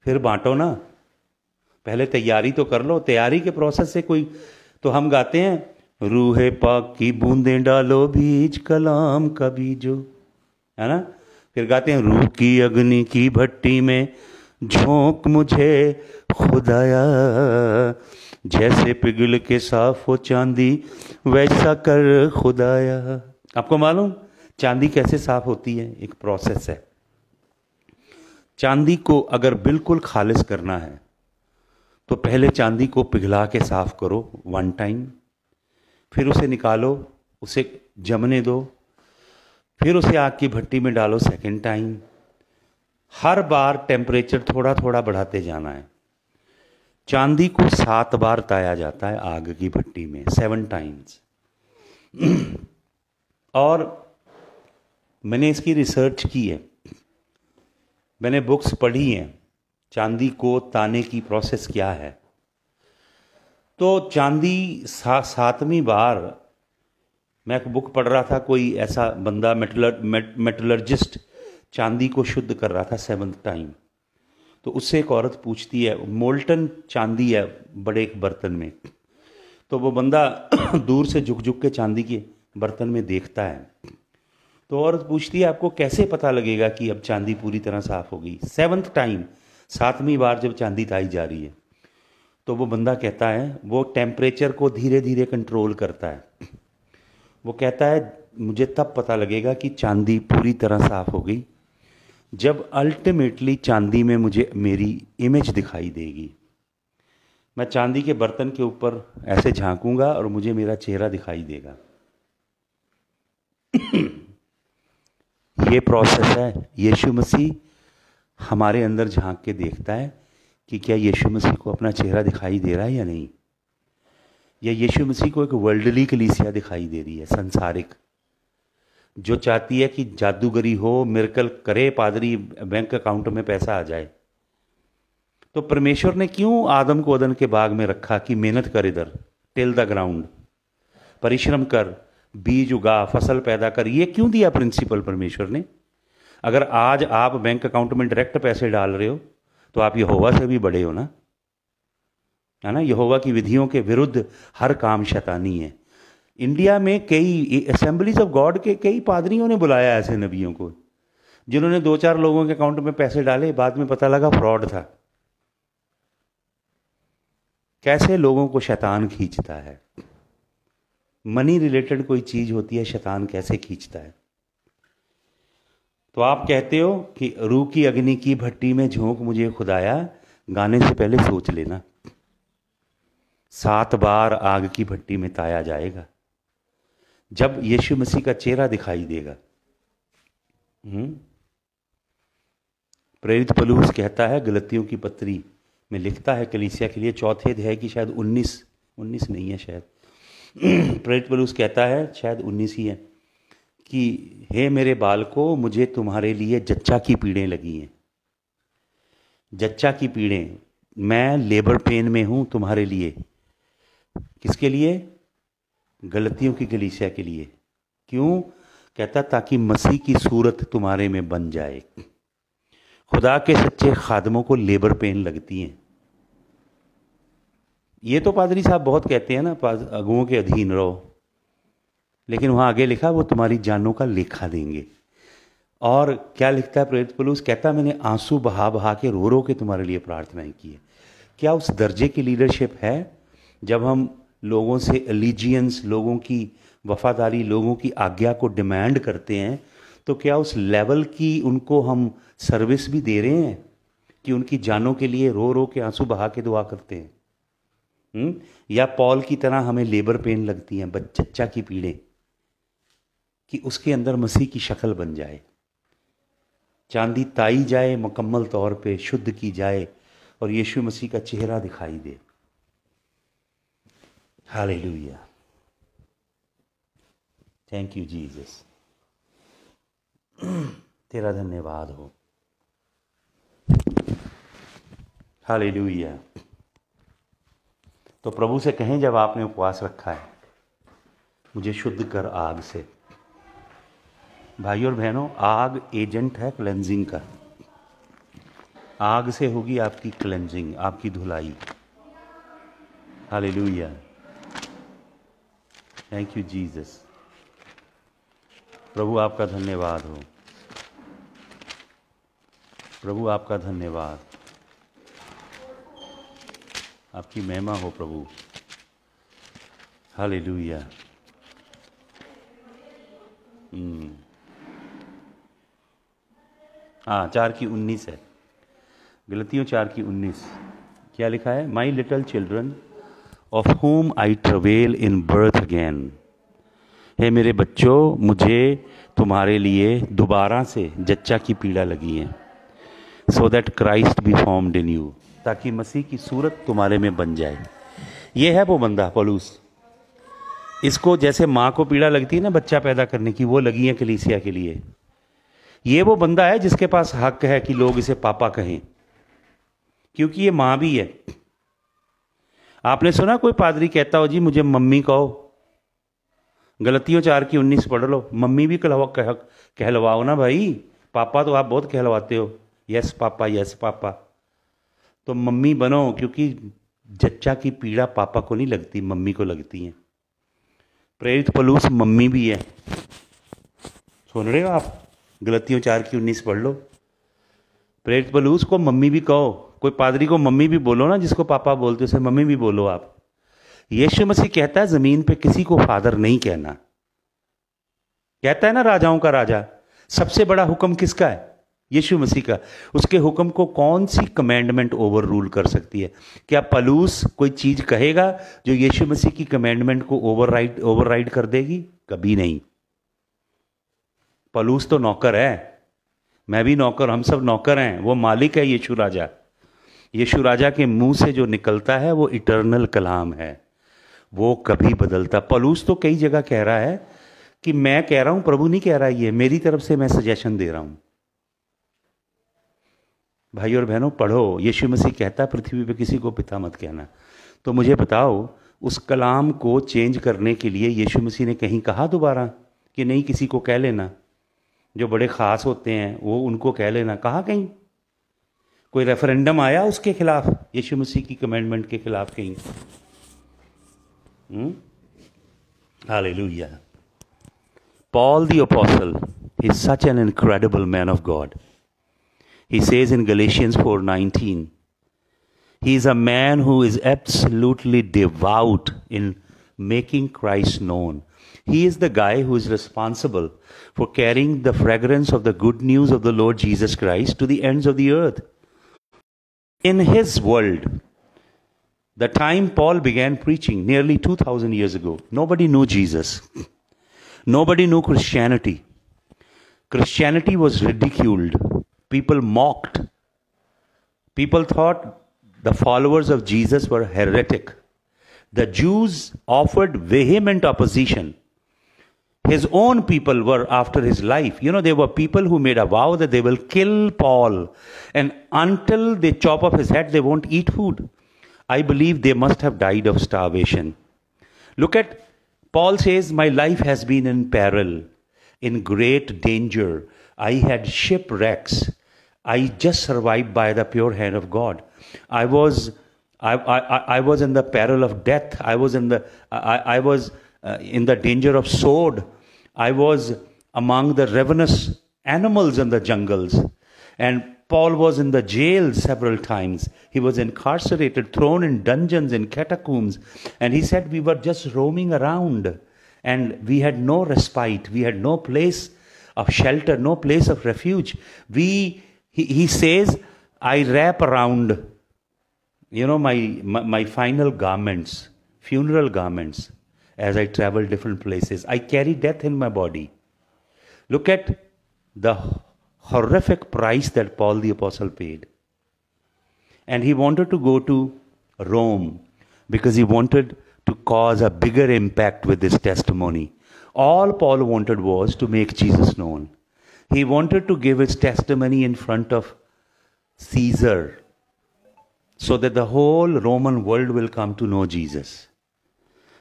फिर बांटो ना पहले तैयारी तो कर लो तैयारी के प्रोसेस से कोई तो हम गाते हैं रूहे पाक की बूंदे डालो बीज कलाम का बीजो है ना फिर गाते हैं रूह की अग्नि की भट्टी में झोंक मुझे खुदाया जैसे पिघल के साफ हो चांदी वैसा कर खुदाया आपको मालूम चांदी कैसे साफ होती है एक प्रोसेस है चांदी को अगर बिल्कुल खालिश करना है तो पहले चांदी को पिघला के साफ करो वन टाइम फिर उसे निकालो उसे जमने दो फिर उसे आग की भट्टी में डालो सेकेंड टाइम हर बार टेम्परेचर थोड़ा थोड़ा बढ़ाते जाना है चांदी को सात बार ताया जाता है आग की भट्टी में सेवन टाइम्स और मैंने इसकी रिसर्च की है मैंने बुक्स पढ़ी हैं चांदी को ताने की प्रोसेस क्या है तो चांदी सा, सातवीं बार मैं एक बुक पढ़ रहा था कोई ऐसा बंदा मेटलर मेट, मेटलर्जिस्ट चांदी को शुद्ध कर रहा था सेवंथ टाइम तो उससे एक औरत पूछती है मोल्टन चांदी है बड़े एक बर्तन में तो वो बंदा दूर से झुक झुक के चांदी के बर्तन में देखता है तो औरत पूछती है आपको कैसे पता लगेगा कि अब चांदी पूरी तरह साफ हो गई सेवंथ टाइम सातवीं बार जब चांदी ताई जा रही है तो वो बंदा कहता है वो टेम्परेचर को धीरे धीरे कंट्रोल करता है वो कहता है मुझे तब पता लगेगा कि चांदी पूरी तरह साफ हो गई जब अल्टीमेटली चांदी में मुझे मेरी इमेज दिखाई देगी मैं चांदी के बर्तन के ऊपर ऐसे झांकूंगा और मुझे मेरा चेहरा दिखाई देगा ये प्रोसेस है यीशु मसीह हमारे अंदर झांक के देखता है कि क्या यीशु मसीह को अपना चेहरा दिखाई दे रहा है या नहीं या यीशु मसीह को एक वर्ल्डली कलीसिया दिखाई दे रही है संसारिक जो चाहती है कि जादूगरी हो मिरकल करे पादरी बैंक अकाउंट में पैसा आ जाए तो परमेश्वर ने क्यों आदम को अदन के बाग में रखा कि मेहनत कर इधर टेल द ग्राउंड परिश्रम कर बीज उगा फसल पैदा कर ये क्यों दिया प्रिंसिपल परमेश्वर ने अगर आज आप बैंक अकाउंट में डायरेक्ट पैसे डाल रहे हो तो आप यहोवा से भी बड़े हो ना है ना यहोवा की विधियों के विरुद्ध हर काम शैतानी है इंडिया में कई असेंबलीज ऑफ गॉड के कई पादरियों ने बुलाया ऐसे नबियों को जिन्होंने दो चार लोगों के अकाउंट में पैसे डाले बाद में पता लगा फ्रॉड था कैसे लोगों को शैतान खींचता है मनी रिलेटेड कोई चीज होती है शैतान कैसे खींचता है तो आप कहते हो कि रूह की अग्नि की भट्टी में झोंक मुझे खुदाया गाने से पहले सोच लेना सात बार आग की भट्टी में ताया जाएगा जब यीशु मसीह का चेहरा दिखाई देगा हम्म, प्रेरित पलूस कहता है गलतियों की पत्री में लिखता है कलीसिया के लिए चौथे अध्याय की शायद उन्नीस उन्नीस नहीं है शायद प्रेरित पलूस कहता है शायद उन्नीस ही है कि हे मेरे बाल को मुझे तुम्हारे लिए जच्चा की पीड़ें लगी हैं जच्चा की पीड़ें मैं लेबर पेन में हूँ तुम्हारे लिए किसके लिए गलतियों की गलीसिया के लिए क्यों कहता ताकि मसीह की सूरत तुम्हारे में बन जाए खुदा के सच्चे खादमों को लेबर पेन लगती हैं ये तो पादरी साहब बहुत कहते हैं ना अगुओं के अधीन रहो लेकिन वहां आगे लिखा वो तुम्हारी जानों का लेखा देंगे और क्या लिखता है प्रेरित पुलूस कहता मैंने आंसू बहा बहा के रो रो के तुम्हारे लिए प्रार्थनाएं की है क्या उस दर्जे की लीडरशिप है जब हम लोगों से एलिजियंस लोगों की वफादारी लोगों की आज्ञा को डिमांड करते हैं तो क्या उस लेवल की उनको हम सर्विस भी दे रहे हैं कि उनकी जानों के लिए रो रो के आंसू बहा के दुआ करते हैं हुँ? हम्म? या पॉल की तरह हमें लेबर पेन लगती हैं बच्चा की पीड़े कि उसके अंदर मसीह की शक्ल बन जाए चांदी ताई जाए मुकम्मल तौर पे शुद्ध की जाए और यीशु मसीह का चेहरा दिखाई दे Hallelujah. थैंक यू जीसस तेरा धन्यवाद हो हालेलुया तो प्रभु से कहें जब आपने उपवास रखा है मुझे शुद्ध कर आग से भाई और बहनों आग एजेंट है क्लेंजिंग का आग से होगी आपकी क्लेंजिंग आपकी धुलाई हालेलुया थैंक यू जीसस प्रभु आपका धन्यवाद हो प्रभु आपका धन्यवाद आपकी महिमा हो प्रभु हाल लुया hmm. हाँ चार की उन्नीस है गलतियों चार की उन्नीस क्या लिखा है my little children of whom I travail in birth again हे मेरे बच्चों मुझे तुम्हारे लिए दोबारा से जच्चा की पीड़ा लगी है so that Christ be formed in you ताकि मसीह की सूरत तुम्हारे में बन जाए ये है वो बंदा पलूस इसको जैसे माँ को पीड़ा लगती है ना बच्चा पैदा करने की वो लगी है कलीसिया के लिए ये वो बंदा है जिसके पास हक है कि लोग इसे पापा कहें क्योंकि ये माँ भी है आपने सुना कोई पादरी कहता हो जी मुझे मम्मी कहो गलतियों चार की उन्नीस पढ़ लो मम्मी भी कहलवा कह, कहलवाओ ना भाई पापा तो आप बहुत कहलवाते हो यस पापा यस पापा तो मम्मी बनो क्योंकि जच्चा की पीड़ा पापा को नहीं लगती मम्मी को लगती है प्रेरित पलूस मम्मी भी है सुन रहे हो आप गलतियों चार की उन्नीस पढ़ लो प्रेरित बोलो उसको मम्मी भी कहो कोई पादरी को मम्मी भी बोलो ना जिसको पापा बोलते उसे मम्मी भी बोलो आप यीशु मसीह कहता है जमीन पे किसी को फादर नहीं कहना कहता है ना राजाओं का राजा सबसे बड़ा हुक्म किसका है यीशु मसीह का उसके हुक्म को कौन सी कमेंडमेंट ओवर रूल कर सकती है क्या पलूस कोई चीज कहेगा जो यीशु मसीह की कमेंडमेंट को ओवर राइड ओवर राइड कर देगी कभी नहीं पलूस तो नौकर है मैं भी नौकर हम सब नौकर हैं वो मालिक है यीशु राजा यीशु राजा के मुंह से जो निकलता है वो इटर्नल कलाम है वो कभी बदलता पलूस तो कई जगह कह रहा है कि मैं कह रहा हूं प्रभु नहीं कह रहा ये मेरी तरफ से मैं सजेशन दे रहा हूं भाई और बहनों पढ़ो यीशु मसीह कहता पृथ्वी पे किसी को पिता मत कहना तो मुझे बताओ उस कलाम को चेंज करने के लिए यीशु मसीह ने कहीं कहा दोबारा कि नहीं किसी को कह लेना जो बड़े ख़ास होते हैं वो उनको कह लेना कहा कहीं कोई रेफरेंडम आया उसके खिलाफ यीशु मसीह की कमेंडमेंट के खिलाफ कहीं hallelujah Paul the apostle is such an incredible man of God he says in Galatians four nineteen he is a man who is absolutely devout in making Christ known He is the guy who is responsible for carrying the fragrance of the good news of the Lord Jesus Christ to the ends of the earth. In his world, the time Paul began preaching nearly 2000 years ago, nobody knew Jesus. Nobody knew Christianity. Christianity was ridiculed. People mocked. People thought the followers of Jesus were heretic. The Jews offered vehement opposition his own people were after his life. You know, there were people who made a vow that they will kill Paul, and until they chop off his head, they won't eat food. I believe they must have died of starvation. Look at Paul says, My life has been in peril, in great danger. I had shipwrecks. I just survived by the pure hand of God. I was. I, I, I was in the peril of death. I was in the I, I was uh, in the danger of sword. I was among the ravenous animals in the jungles. And Paul was in the jail several times. He was incarcerated, thrown in dungeons, in catacombs. And he said, We were just roaming around and we had no respite. We had no place of shelter, no place of refuge. We, he, he says, I wrap around, you know, my, my, my final garments, funeral garments as I travel different places. I carry death in my body. Look at the horrific price that Paul the Apostle paid. And he wanted to go to Rome because he wanted to cause a bigger impact with his testimony. All Paul wanted was to make Jesus known. He wanted to give his testimony in front of Caesar so that the whole Roman world will come to know Jesus.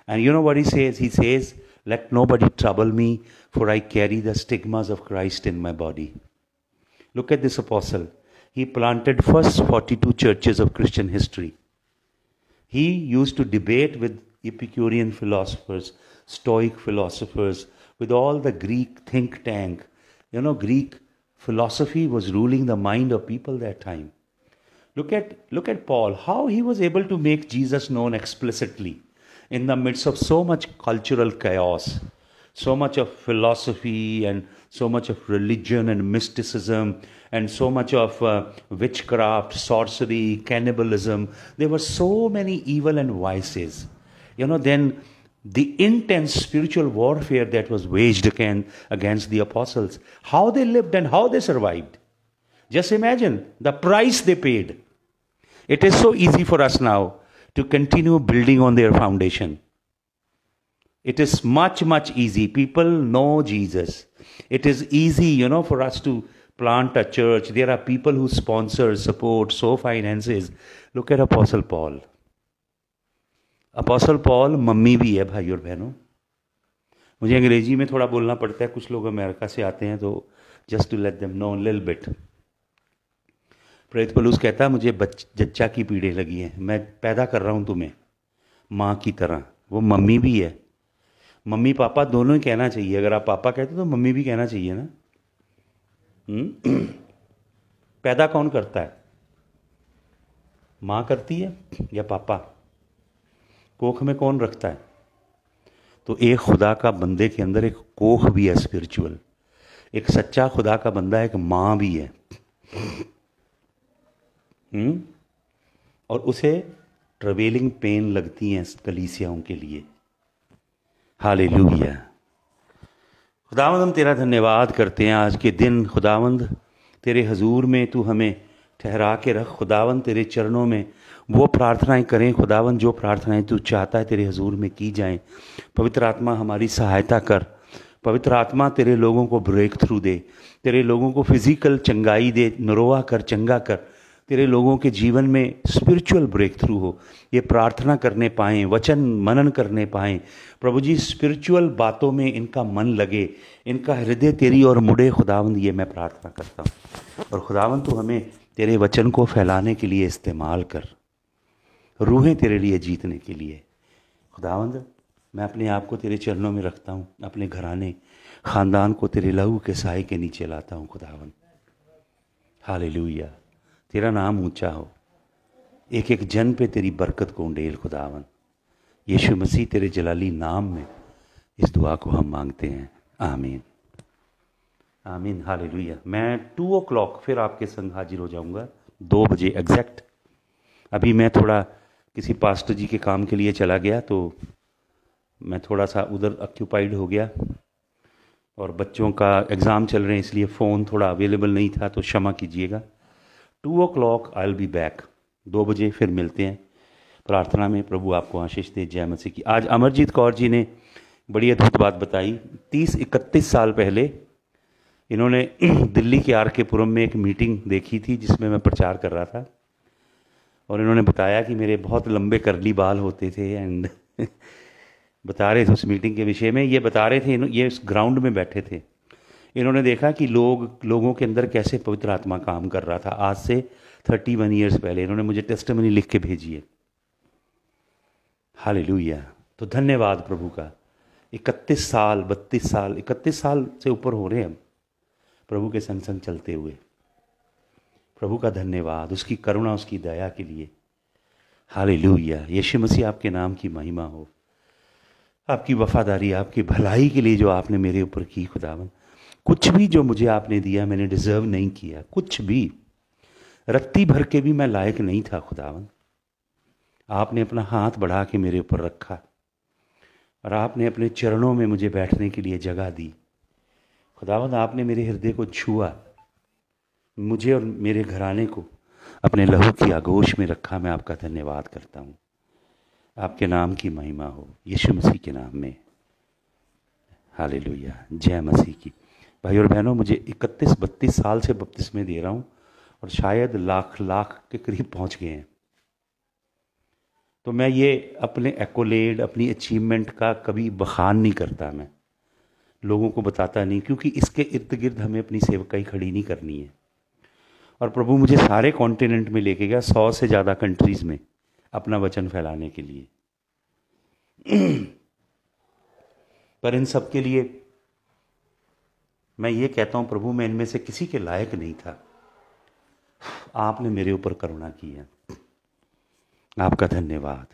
And you know what he says? He says, Let nobody trouble me, for I carry the stigmas of Christ in my body. Look at this apostle. He planted first 42 churches of Christian history. He used to debate with Epicurean philosophers, Stoic philosophers, with all the Greek think tank. You know, Greek philosophy was ruling the mind of people that time. Look at, look at Paul, how he was able to make Jesus known explicitly in the midst of so much cultural chaos, so much of philosophy and so much of religion and mysticism and so much of uh, witchcraft, sorcery, cannibalism. There were so many evil and vices. You know, then the intense spiritual warfare that was waged again against the apostles, how they lived and how they survived. Just imagine the price they paid. It is so easy for us now to continue building on their foundation. It is much, much easy. People know Jesus. It is easy, you know, for us to plant a church. There are people who sponsor, support, so finances. Look at Apostle Paul. Apostle Paul, mummy भी है भाई और बहनों मुझे अंग्रेजी में थोड़ा बोलना पड़ता है कुछ लोग अमेरिका से आते हैं तो to let them know a little bit. प्रेत पलूस कहता मुझे बच जच्चा की पीड़े लगी है मैं पैदा कर रहा हूँ तुम्हें माँ की तरह वो मम्मी भी है मम्मी पापा दोनों ही कहना चाहिए अगर आप पापा कहते तो मम्मी भी कहना चाहिए ना हम्म? पैदा कौन करता है माँ करती है या पापा कोख में कौन रखता है तो एक खुदा का बंदे के अंदर एक कोख भी है स्पिरिचुअल एक सच्चा खुदा का बंदा एक माँ भी है हुँ? हम्म? और उसे ट्रवेलिंग पेन लगती हैं कलीसियाओं के लिए हाले लुहिया खुदावंद हम तेरा धन्यवाद करते हैं आज के दिन खुदावंद तेरे हजूर में तू हमें ठहरा के रख खुदावंद तेरे चरणों में वो प्रार्थनाएं करें खुदावंद जो प्रार्थनाएं तू चाहता है तेरे हजूर में की जाएं पवित्र आत्मा हमारी सहायता कर पवित्र आत्मा तेरे लोगों को ब्रेक थ्रू दे तेरे लोगों को फिज़िकल चंगाई दे नरोवा कर चंगा कर तेरे लोगों के जीवन में स्पिरिचुअल ब्रेक थ्रू हो ये प्रार्थना करने पाएँ वचन मनन करने पाएँ प्रभु जी स्पिरिचुअल बातों में इनका मन लगे इनका हृदय तेरी और मुड़े खुदावंद ये मैं प्रार्थना करता हूँ और खुदावंद तो हमें तेरे वचन को फैलाने के लिए इस्तेमाल कर रूहें तेरे लिए जीतने के लिए खुदावंद मैं अपने आप को तेरे चरणों में रखता हूँ अपने घराने ख़ानदान को तेरे लहू के साय के नीचे लाता हूँ खुदावंद हाल लुया तेरा नाम ऊंचा हो एक एक जन पे तेरी बरकत को उंडेल खुदावन यीशु मसीह तेरे जलाली नाम में इस दुआ को हम मांगते हैं आमीन आमीन हालेलुया मैं टू ओ क्लॉक फिर आपके संग हाजिर हो जाऊंगा दो बजे एग्जैक्ट अभी मैं थोड़ा किसी पास्टर जी के काम के लिए चला गया तो मैं थोड़ा सा उधर ऑक्यूपाइड हो गया और बच्चों का एग्ज़ाम चल रहे हैं इसलिए फ़ोन थोड़ा अवेलेबल नहीं था तो क्षमा कीजिएगा two o'clock I will be back दो बजे फिर मिलते हैं प्रार्थना में प्रभु आपको आशीष दे जय मसीह की आज अमरजीत कौर जी ने बड़ी अद्भुत बात बताई तीस इकतीस साल पहले इन्होंने दिल्ली के आर के पुरम में एक मीटिंग देखी थी जिसमें मैं प्रचार कर रहा था और इन्होंने बताया कि मेरे बहुत लंबे करली बाल होते थे एंड बता रहे थे उस मीटिंग के विषय में ये बता रहे थे ये उस ग्राउंड में बैठे थे इन्होंने देखा कि लोग लोगों के अंदर कैसे पवित्र आत्मा काम कर रहा था आज से थर्टी वन ईयर्स पहले इन्होंने मुझे मनी लिख के भेजी है हाल तो धन्यवाद प्रभु का इकतीस साल बत्तीस साल इकतीस साल से ऊपर हो रहे हैं हम प्रभु के संग संग चलते हुए प्रभु का धन्यवाद उसकी करुणा उसकी दया के लिए हाल यीशु मसीह आपके नाम की महिमा हो आपकी वफादारी आपकी भलाई के लिए जो आपने मेरे ऊपर की खुदावन कुछ भी जो मुझे आपने दिया मैंने डिज़र्व नहीं किया कुछ भी रत्ती भर के भी मैं लायक नहीं था खुदावन आपने अपना हाथ बढ़ा के मेरे ऊपर रखा और आपने अपने चरणों में मुझे बैठने के लिए जगह दी खुदावन आपने मेरे हृदय को छुआ मुझे और मेरे घराने को अपने लहू की आगोश में रखा मैं आपका धन्यवाद करता हूँ आपके नाम की महिमा हो यीशु मसीह के नाम में हाल जय मसीह की भाई और बहनों मुझे इकतीस बत्तीस साल से बपतिस में दे रहा हूँ और शायद लाख लाख के करीब पहुँच गए हैं तो मैं ये अपने एकोलेड अपनी अचीवमेंट का कभी बखान नहीं करता मैं लोगों को बताता नहीं क्योंकि इसके इर्द गिर्द हमें अपनी सेवकाई खड़ी नहीं करनी है और प्रभु मुझे सारे कॉन्टिनेंट में लेके गया सौ से ज़्यादा कंट्रीज़ में अपना वचन फैलाने के लिए पर इन सब के लिए मैं ये कहता हूँ प्रभु मैं इनमें से किसी के लायक नहीं था आपने मेरे ऊपर करुणा की है आपका धन्यवाद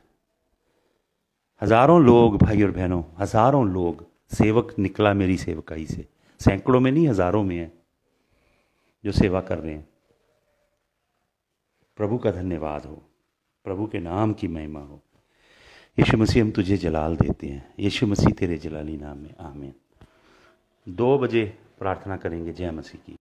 हजारों लोग भाई और बहनों हजारों लोग सेवक निकला मेरी सेवकाई से सैकड़ों में नहीं हजारों में है जो सेवा कर रहे हैं प्रभु का धन्यवाद हो प्रभु के नाम की महिमा हो यीशु मसीह हम तुझे जलाल देते हैं यीशु मसीह तेरे जलाली नाम में आमीन दो बजे प्रार्थना करेंगे जय मसीह की